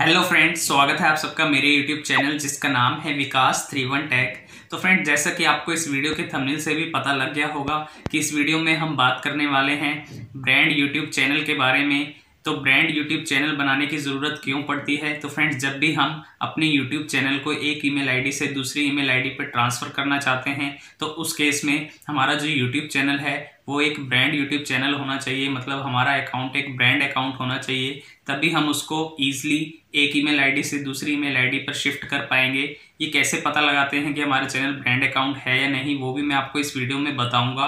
hello friends स्वागत है आप सबका मेरे यूट्यूब चैनल जिसका नाम है विकास थ्री वन टैक तो फ्रेंड जैसा कि आपको इस वीडियो के थंबनेल से भी पता लग गया होगा कि इस वीडियो में हम बात करने वाले हैं ब्रांड यूट्यूब चैनल के बारे में तो ब्रांड यूट्यूब चैनल बनाने की ज़रूरत क्यों पड़ती है तो फ्रेंड्स जब भी हम अपने यूट्यूब चैनल को एक ईमेल आईडी से दूसरी ईमेल आईडी पर ट्रांसफ़र करना चाहते हैं तो उस केस में हमारा जो यूट्यूब चैनल है वो एक ब्रांड यूट्यूब चैनल होना चाहिए मतलब हमारा अकाउंट एक ब्रांड अकाउंट होना चाहिए तभी हम उसको ईजिली एक ईमेल आईडी से दूसरी ईमेल आईडी पर शिफ्ट कर पाएंगे ये कैसे पता लगाते हैं कि हमारे चैनल ब्रांड अकाउंट है या नहीं वो भी मैं आपको इस वीडियो में बताऊंगा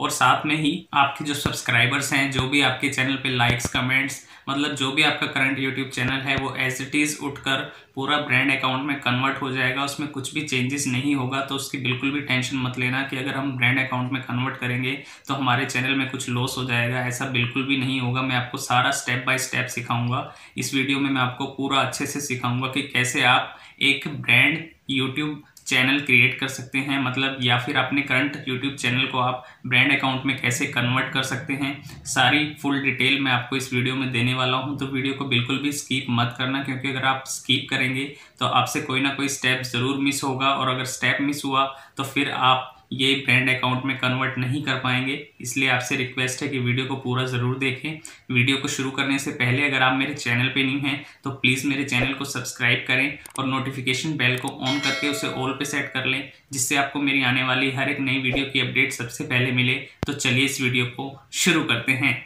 और साथ में ही आपके जो सब्सक्राइबर्स हैं जो भी आपके चैनल पे लाइक्स कमेंट्स मतलब जो भी आपका करंट यूट्यूब चैनल है वो एज इट इज़ उठकर पूरा ब्रांड अकाउंट में कन्वर्ट हो जाएगा उसमें कुछ भी चेंजेस नहीं होगा तो उसकी बिल्कुल भी टेंशन मत लेना कि अगर हम ब्रांड अकाउंट में कन्वर्ट करेंगे तो हमारे चैनल में कुछ लॉस हो जाएगा ऐसा बिल्कुल भी नहीं होगा मैं आपको सारा स्टेप बाय स्टेप सिखाऊंगा इस वीडियो में मैं आपको पूरा अच्छे से सिखाऊंगा कि कैसे आप एक ब्रांड यूट्यूब चैनल क्रिएट कर सकते हैं मतलब या फिर अपने करंट यूट्यूब चैनल को आप ब्रांड अकाउंट में कैसे कन्वर्ट कर सकते हैं सारी फुल डिटेल मैं आपको इस वीडियो में देने वाला हूं तो वीडियो को बिल्कुल भी स्कीप मत करना क्योंकि अगर आप स्कीप करेंगे तो आपसे कोई ना कोई स्टेप ज़रूर मिस होगा और अगर स्टेप मिस हुआ तो फिर आप ये ब्रांड अकाउंट में कन्वर्ट नहीं कर पाएंगे इसलिए आपसे रिक्वेस्ट है कि वीडियो को पूरा ज़रूर देखें वीडियो को शुरू करने से पहले अगर आप मेरे चैनल पे नहीं हैं तो प्लीज़ मेरे चैनल को सब्सक्राइब करें और नोटिफिकेशन बेल को ऑन करके उसे ऑल पे सेट कर लें जिससे आपको मेरी आने वाली हर एक नई वीडियो की अपडेट सबसे पहले मिले तो चलिए इस वीडियो को शुरू करते हैं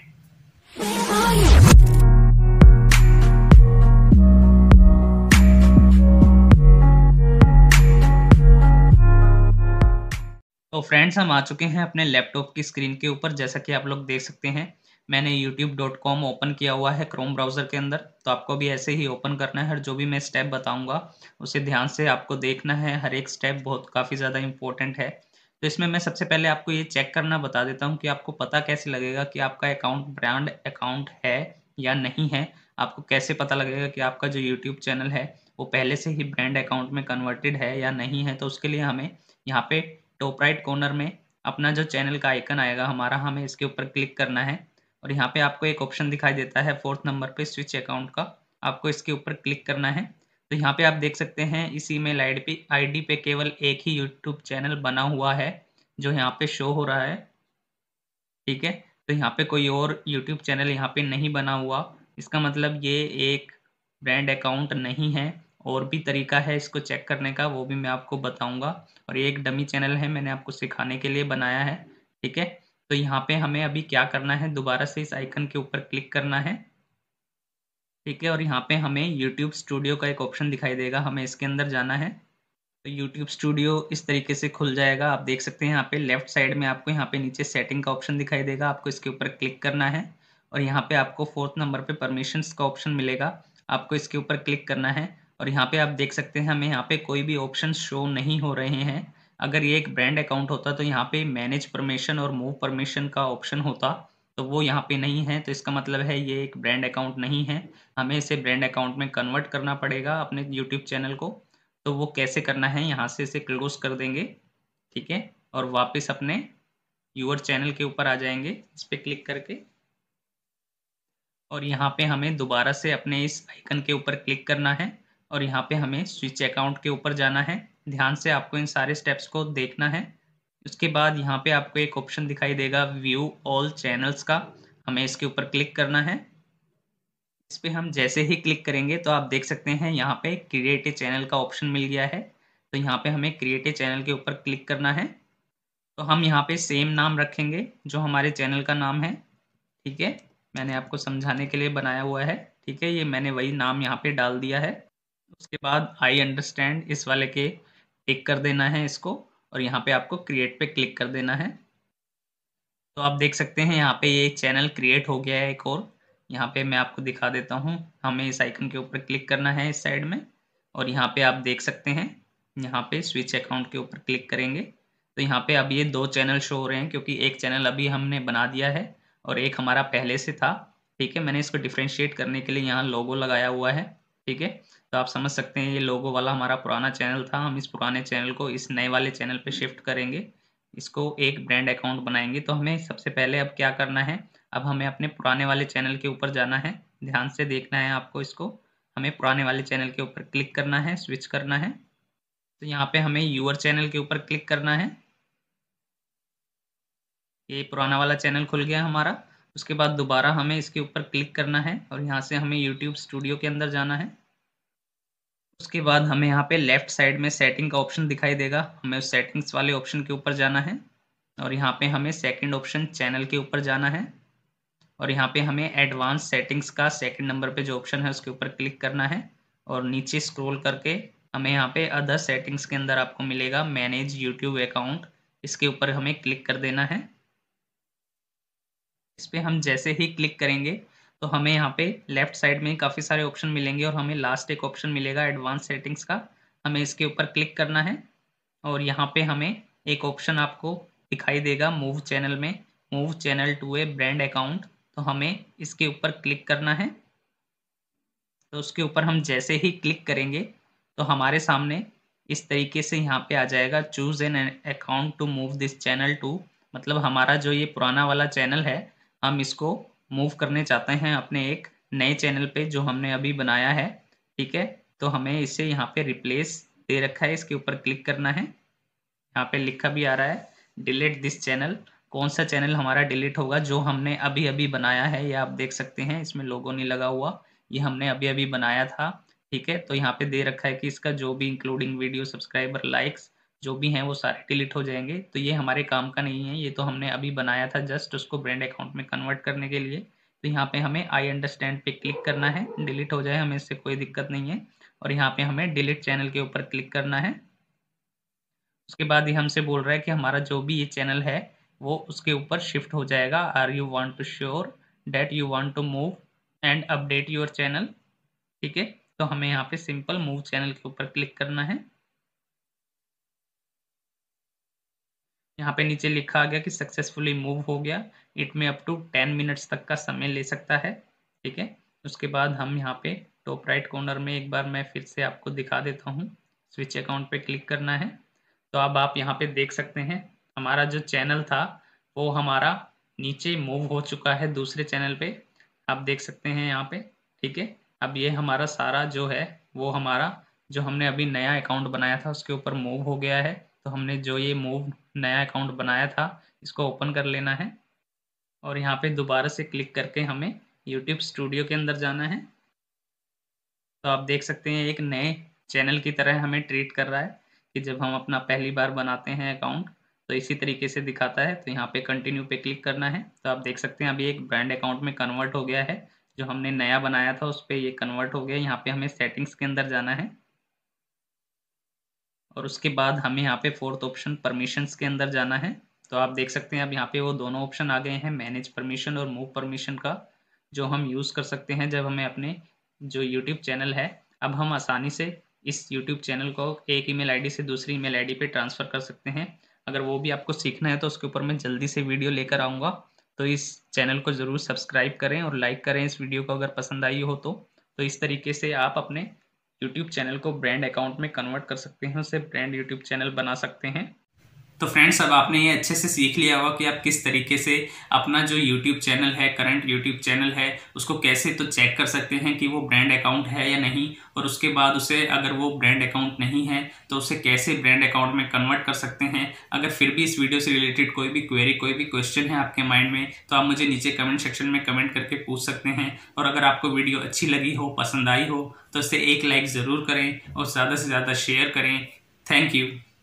फ्रेंड्स हम आ चुके हैं अपने लैपटॉप की स्क्रीन के ऊपर जैसा कि आप लोग देख सकते हैं मैंने youtube.com ओपन किया हुआ है क्रोम ब्राउज़र के अंदर तो आपको भी ऐसे ही ओपन करना है और जो भी मैं स्टेप बताऊंगा उसे ध्यान से आपको देखना है हर एक स्टेप बहुत काफ़ी ज़्यादा इंपॉर्टेंट है तो इसमें मैं सबसे पहले आपको ये चेक करना बता देता हूँ कि आपको पता कैसे लगेगा कि आपका अकाउंट ब्रांड अकाउंट है या नहीं है आपको कैसे पता लगेगा कि आपका जो यूट्यूब चैनल है वो पहले से ही ब्रांड अकाउंट में कन्वर्टेड है या नहीं है तो उसके लिए हमें यहाँ पे टॉप राइट कॉर्नर में अपना जो चैनल का आइकन आएगा हमारा हमें इसके ऊपर क्लिक करना है और यहाँ पे आपको एक ऑप्शन दिखाई देता है फोर्थ नंबर पे स्विच अकाउंट का आपको इसके ऊपर क्लिक करना है तो यहाँ पे आप देख सकते हैं इस मेल आई पे आईडी पे केवल एक ही यूट्यूब चैनल बना हुआ है जो यहाँ पे शो हो रहा है ठीक है तो यहाँ पे कोई और यूट्यूब चैनल यहाँ पे नहीं बना हुआ इसका मतलब ये एक ब्रांड अकाउंट नहीं है और भी तरीका है इसको चेक करने का वो भी मैं आपको बताऊंगा और ये एक डमी चैनल है मैंने आपको सिखाने के लिए बनाया है ठीक है तो यहाँ पे हमें अभी क्या करना है दोबारा से इस आइकन के ऊपर क्लिक करना है ठीक है और यहाँ पे हमें यूट्यूब स्टूडियो का एक ऑप्शन दिखाई देगा हमें इसके अंदर जाना है तो यूट्यूब स्टूडियो इस तरीके से खुल जाएगा आप देख सकते हैं यहाँ पे लेफ्ट साइड में आपको यहाँ पे नीचे सेटिंग का ऑप्शन दिखाई देगा आपको इसके ऊपर क्लिक करना है और यहाँ पे आपको फोर्थ नंबर पे परमिशंस का ऑप्शन मिलेगा आपको इसके ऊपर क्लिक करना है और यहाँ पे आप देख सकते हैं हमें यहाँ पे कोई भी ऑप्शन शो नहीं हो रहे हैं अगर ये एक ब्रांड अकाउंट होता तो यहाँ पे मैनेज परमिशन और मूव परमिशन का ऑप्शन होता तो वो यहाँ पे नहीं है तो इसका मतलब है ये एक ब्रांड अकाउंट नहीं है हमें इसे ब्रांड अकाउंट में कन्वर्ट करना पड़ेगा अपने यूट्यूब चैनल को तो वो कैसे करना है यहाँ से इसे क्लोज कर देंगे ठीक है और वापस अपने यूअर चैनल के ऊपर आ जाएंगे इस पर क्लिक करके और यहाँ पे हमें दोबारा से अपने इस आइकन के ऊपर क्लिक करना है और यहाँ पे हमें स्विच अकाउंट के ऊपर जाना है ध्यान से आपको इन सारे स्टेप्स को देखना है उसके बाद यहाँ पे आपको एक ऑप्शन दिखाई देगा व्यू ऑल चैनल्स का हमें इसके ऊपर क्लिक करना है इस पर हम जैसे ही क्लिक करेंगे तो आप देख सकते हैं यहाँ पे क्रिएटिव चैनल का ऑप्शन मिल गया है तो यहाँ पे हमें क्रिएटिव चैनल के ऊपर क्लिक करना है तो हम यहाँ पे सेम नाम रखेंगे जो हमारे चैनल का नाम है ठीक है मैंने आपको समझाने के लिए बनाया हुआ है ठीक है ये मैंने वही नाम यहाँ पे डाल दिया है उसके बाद आई अंडरस्टैंड इस वाले के टिक कर देना है इसको और यहाँ पे आपको क्रिएट पे क्लिक कर देना है तो आप देख सकते हैं यहाँ पे ये चैनल क्रिएट हो गया है एक और यहाँ पे मैं आपको दिखा देता हूँ हमें इस आइकन के ऊपर क्लिक करना है इस साइड में और यहाँ पे आप देख सकते हैं यहाँ पे स्विच अकाउंट के ऊपर क्लिक करेंगे तो यहाँ पे अब ये दो चैनल शो हो रहे हैं क्योंकि एक चैनल अभी हमने बना दिया है और एक हमारा पहले से था ठीक है मैंने इसको डिफ्रेंशिएट करने के लिए यहाँ लोगो लगाया हुआ है ठीक है तो आप समझ सकते हैं ये लोगो वाला हमारा पुराना चैनल था हम इस पुराने चैनल को इस नए वाले चैनल पे शिफ्ट करेंगे इसको एक ब्रांड अकाउंट बनाएंगे तो हमें सबसे पहले अब क्या करना है अब हमें अपने पुराने वाले चैनल के ऊपर जाना है ध्यान से देखना है आपको इसको हमें पुराने वाले चैनल के ऊपर क्लिक करना है स्विच करना है तो यहाँ पे हमें यूअर चैनल के ऊपर क्लिक करना है ये पुराना वाला चैनल खुल गया हमारा उसके बाद दोबारा हमें इसके ऊपर क्लिक करना है और यहाँ से हमें यूट्यूब स्टूडियो के अंदर जाना है उसके बाद हमें यहाँ पे लेफ्ट साइड में सेटिंग का ऑप्शन दिखाई देगा हमें उस सेटिंग्स वाले ऑप्शन के ऊपर जाना है और यहाँ पे हमें सेकंड ऑप्शन चैनल के ऊपर जाना है और यहाँ पे हमें एडवांस सेटिंग्स का सेकंड नंबर पे जो ऑप्शन है उसके ऊपर क्लिक करना है और नीचे स्क्रॉल करके हमें यहाँ पे अदर सेटिंग्स के अंदर आपको मिलेगा मैनेज यूट्यूब अकाउंट इसके ऊपर हमें क्लिक कर देना है इस पर हम जैसे ही क्लिक करेंगे तो हमें यहाँ पे लेफ्ट साइड में काफ़ी सारे ऑप्शन मिलेंगे और हमें लास्ट एक ऑप्शन मिलेगा एडवांस सेटिंग्स का हमें इसके ऊपर क्लिक करना है और यहाँ पे हमें एक ऑप्शन आपको दिखाई देगा मूव चैनल में move channel to a brand account तो हमें इसके ऊपर क्लिक करना है तो उसके ऊपर हम जैसे ही क्लिक करेंगे तो हमारे सामने इस तरीके से यहाँ पे आ जाएगा choose an account to move this channel to मतलब हमारा जो ये पुराना वाला चैनल है हम इसको मूव करने चाहते हैं अपने एक नए चैनल पे जो हमने अभी बनाया है ठीक है तो हमें इसे यहाँ पे रिप्लेस दे रखा है इसके ऊपर क्लिक करना है यहाँ पे लिखा भी आ रहा है डिलीट दिस चैनल कौन सा चैनल हमारा डिलीट होगा जो हमने अभी अभी बनाया है ये आप देख सकते हैं इसमें लोगो नहीं लगा हुआ ये हमने अभी अभी बनाया था ठीक है तो यहाँ पे दे रखा है कि इसका जो भी इंक्लूडिंग वीडियो सब्सक्राइबर लाइक्स जो भी हैं वो सारे डिलीट हो जाएंगे तो ये हमारे काम का नहीं है ये तो हमने अभी बनाया था जस्ट उसको ब्रांड अकाउंट में कन्वर्ट करने के लिए तो यहाँ पे हमें आई अंडरस्टैंड पे क्लिक करना है डिलीट हो जाए हमें इससे कोई दिक्कत नहीं है और यहाँ पे हमें डिलीट चैनल के ऊपर क्लिक करना है उसके बाद ये हमसे बोल रहा है कि हमारा जो भी ये चैनल है वो उसके ऊपर शिफ्ट हो जाएगा are you want to sure that you want to move and update your channel ठीक है तो हमें यहाँ पे सिंपल मूव चैनल के ऊपर क्लिक करना है यहाँ पे नीचे लिखा आ गया कि सक्सेसफुली मूव हो गया इट में अप टू टेन मिनट्स तक का समय ले सकता है ठीक है उसके बाद हम यहाँ पे टॉप राइट कॉर्नर में एक बार मैं फिर से आपको दिखा देता हूँ स्विच अकाउंट पे क्लिक करना है तो अब आप यहाँ पे देख सकते हैं हमारा जो चैनल था वो हमारा नीचे मूव हो चुका है दूसरे चैनल पे आप देख सकते हैं यहाँ पे ठीक है अब ये हमारा सारा जो है वो हमारा जो हमने अभी नया अकाउंट बनाया था उसके ऊपर मूव हो गया है तो हमने जो ये मूव नया अकाउंट बनाया था इसको ओपन कर लेना है और यहाँ पे दोबारा से क्लिक करके हमें यूट्यूब स्टूडियो के अंदर जाना है तो आप देख सकते हैं एक नए चैनल की तरह हमें ट्रीट कर रहा है कि जब हम अपना पहली बार बनाते हैं अकाउंट तो इसी तरीके से दिखाता है तो यहाँ पे कंटिन्यू पे क्लिक करना है तो आप देख सकते हैं अभी एक ब्रांड अकाउंट में कन्वर्ट हो गया है जो हमने नया बनाया था उस पर ये कन्वर्ट हो गया यहाँ पे हमें सेटिंग्स के अंदर जाना है और उसके बाद हमें यहाँ पे फोर्थ ऑप्शन परमिशंस के अंदर जाना है तो आप देख सकते हैं अब यहाँ पे वो दोनों ऑप्शन आ गए हैं मैनेज परमिशन और मूव परमिशन का जो हम यूज़ कर सकते हैं जब हमें अपने जो यूट्यूब चैनल है अब हम आसानी से इस यूट्यूब चैनल को एक ईमेल आईडी से दूसरी ईमेल आईडी पे ट्रांसफ़र कर सकते हैं अगर वो भी आपको सीखना है तो उसके ऊपर मैं जल्दी से वीडियो लेकर आऊँगा तो इस चैनल को ज़रूर सब्सक्राइब करें और लाइक करें इस वीडियो को अगर पसंद आई हो तो, तो इस तरीके से आप अपने यूट्यूब चैनल को ब्रांड अकाउंट में कन्वर्ट कर सकते हैं उसे ब्रांड यूट्यूब चैनल बना सकते हैं तो फ्रेंड्स अब आपने ये अच्छे से सीख लिया होगा कि आप किस तरीके से अपना जो यूट्यूब चैनल है करंट यूट्यूब चैनल है उसको कैसे तो चेक कर सकते हैं कि वो ब्रांड अकाउंट है या नहीं और उसके बाद उसे अगर वो ब्रांड अकाउंट नहीं है तो उसे कैसे ब्रांड अकाउंट में कन्वर्ट कर सकते हैं अगर फिर भी इस वीडियो से रिलेटेड कोई भी क्वेरी कोई भी क्वेश्चन है आपके माइंड में तो आप मुझे नीचे कमेंट सेक्शन में कमेंट करके पूछ सकते हैं और अगर आपको वीडियो अच्छी लगी हो पसंद आई हो तो उसे एक लाइक ज़रूर करें और ज़्यादा से ज़्यादा शेयर करें थैंक यू